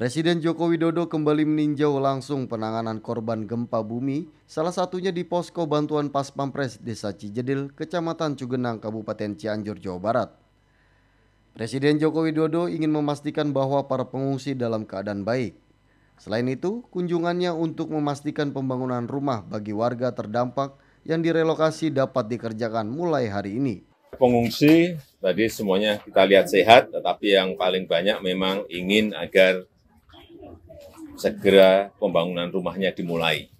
Presiden Joko Widodo kembali meninjau langsung penanganan korban gempa bumi, salah satunya di posko bantuan Pas Pampres Desa Cijedil, Kecamatan Cugenang, Kabupaten Cianjur, Jawa Barat. Presiden Joko Widodo ingin memastikan bahwa para pengungsi dalam keadaan baik. Selain itu, kunjungannya untuk memastikan pembangunan rumah bagi warga terdampak yang direlokasi dapat dikerjakan mulai hari ini. Pengungsi tadi semuanya kita lihat sehat, tetapi yang paling banyak memang ingin agar segera pembangunan rumahnya dimulai.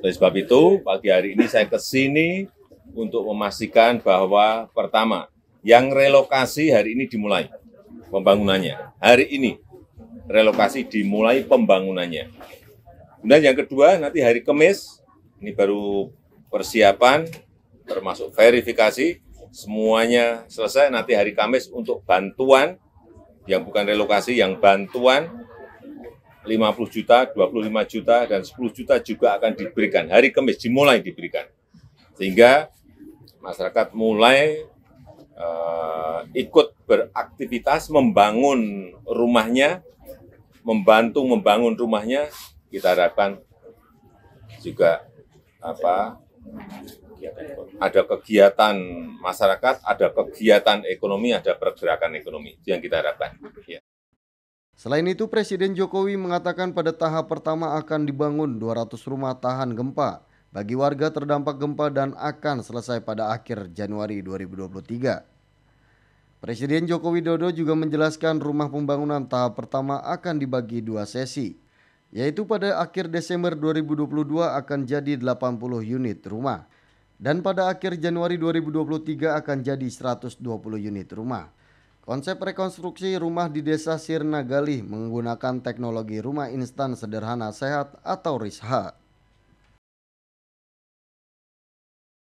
Oleh sebab itu, pagi hari ini saya ke sini untuk memastikan bahwa pertama, yang relokasi hari ini dimulai pembangunannya. Hari ini relokasi dimulai pembangunannya. Kemudian yang kedua, nanti hari Kamis, ini baru persiapan termasuk verifikasi, semuanya selesai nanti hari Kamis untuk bantuan yang bukan relokasi, yang bantuan 50 juta, 25 juta, dan 10 juta juga akan diberikan. Hari Kamis dimulai diberikan. Sehingga masyarakat mulai uh, ikut beraktivitas membangun rumahnya, membantu membangun rumahnya, kita harapkan juga apa ada kegiatan masyarakat, ada kegiatan ekonomi, ada pergerakan ekonomi. Itu yang kita harapkan. Ya. Selain itu, Presiden Jokowi mengatakan pada tahap pertama akan dibangun 200 rumah tahan gempa bagi warga terdampak gempa dan akan selesai pada akhir Januari 2023. Presiden Joko Widodo juga menjelaskan rumah pembangunan tahap pertama akan dibagi dua sesi, yaitu pada akhir Desember 2022 akan jadi 80 unit rumah dan pada akhir Januari 2023 akan jadi 120 unit rumah. Konsep rekonstruksi rumah di desa Sirnagali menggunakan teknologi rumah instan sederhana sehat atau RISHA.